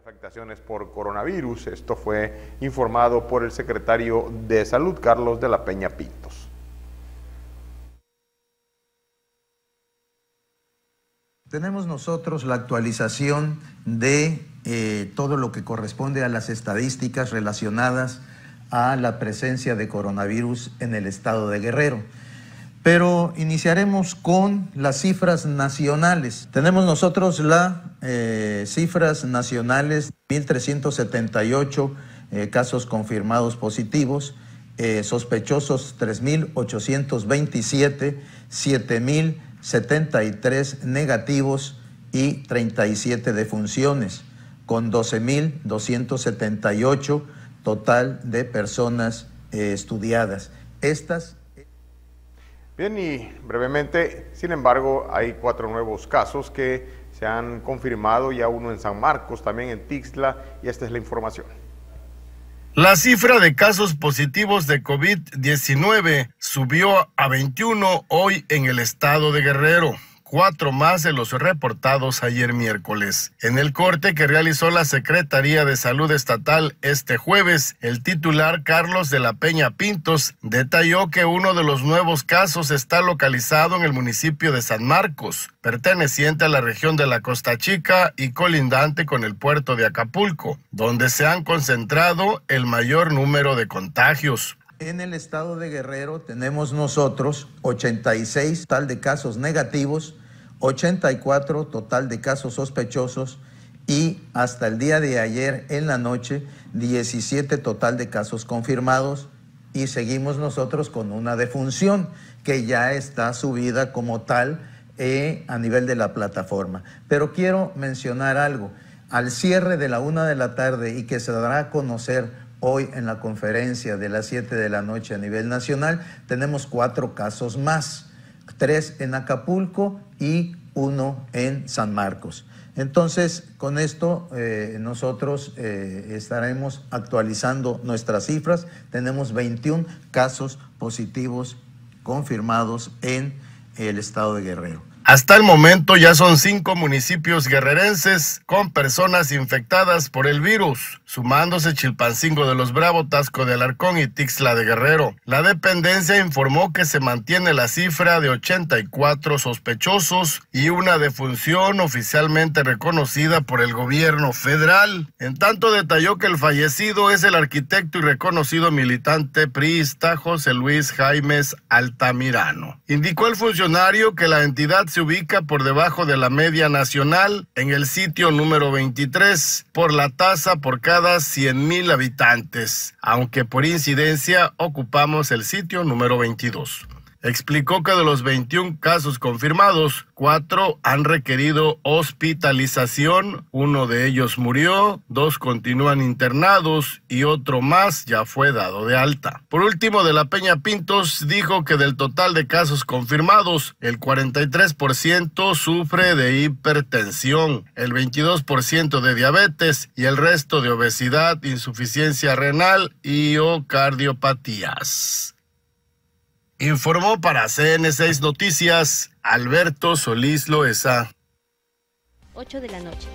afectaciones por coronavirus. Esto fue informado por el secretario de Salud, Carlos de la Peña Pintos. Tenemos nosotros la actualización de eh, todo lo que corresponde a las estadísticas relacionadas a la presencia de coronavirus en el estado de Guerrero. Pero iniciaremos con las cifras nacionales. Tenemos nosotros las eh, cifras nacionales, 1.378 eh, casos confirmados positivos, eh, sospechosos 3.827, 7.073 negativos y 37 defunciones, con 12.278 total de personas estudiadas. Estas Bien, y brevemente, sin embargo, hay cuatro nuevos casos que se han confirmado, ya uno en San Marcos, también en Tixla, y esta es la información. La cifra de casos positivos de COVID-19 subió a 21 hoy en el estado de Guerrero cuatro más de los reportados ayer miércoles. En el corte que realizó la Secretaría de Salud Estatal este jueves, el titular Carlos de la Peña Pintos detalló que uno de los nuevos casos está localizado en el municipio de San Marcos, perteneciente a la región de la Costa Chica y colindante con el puerto de Acapulco, donde se han concentrado el mayor número de contagios. En el estado de Guerrero tenemos nosotros 86 total de casos negativos, 84 total de casos sospechosos y hasta el día de ayer en la noche 17 total de casos confirmados y seguimos nosotros con una defunción que ya está subida como tal eh, a nivel de la plataforma. Pero quiero mencionar algo. Al cierre de la una de la tarde y que se dará a conocer hoy en la conferencia de las 7 de la noche a nivel nacional, tenemos cuatro casos más, tres en Acapulco y uno en San Marcos. Entonces, con esto eh, nosotros eh, estaremos actualizando nuestras cifras. Tenemos 21 casos positivos confirmados en el estado de Guerrero. Hasta el momento ya son cinco municipios guerrerenses con personas infectadas por el virus, sumándose Chilpancingo de los Bravo, Tasco de Alarcón y Tixla de Guerrero. La dependencia informó que se mantiene la cifra de 84 sospechosos y una defunción oficialmente reconocida por el gobierno federal. En tanto detalló que el fallecido es el arquitecto y reconocido militante priista José Luis Jaimes Altamirano. Indicó el funcionario que la entidad se ubica por debajo de la media nacional en el sitio número 23 por la tasa por cada 100.000 habitantes, aunque por incidencia ocupamos el sitio número 22 explicó que de los 21 casos confirmados, cuatro han requerido hospitalización, uno de ellos murió, dos continúan internados y otro más ya fue dado de alta. Por último, de la Peña Pintos dijo que del total de casos confirmados, el 43% sufre de hipertensión, el 22% de diabetes y el resto de obesidad, insuficiencia renal y o cardiopatías. Informó para CN6 Noticias Alberto Solís Loesa. 8 de la noche.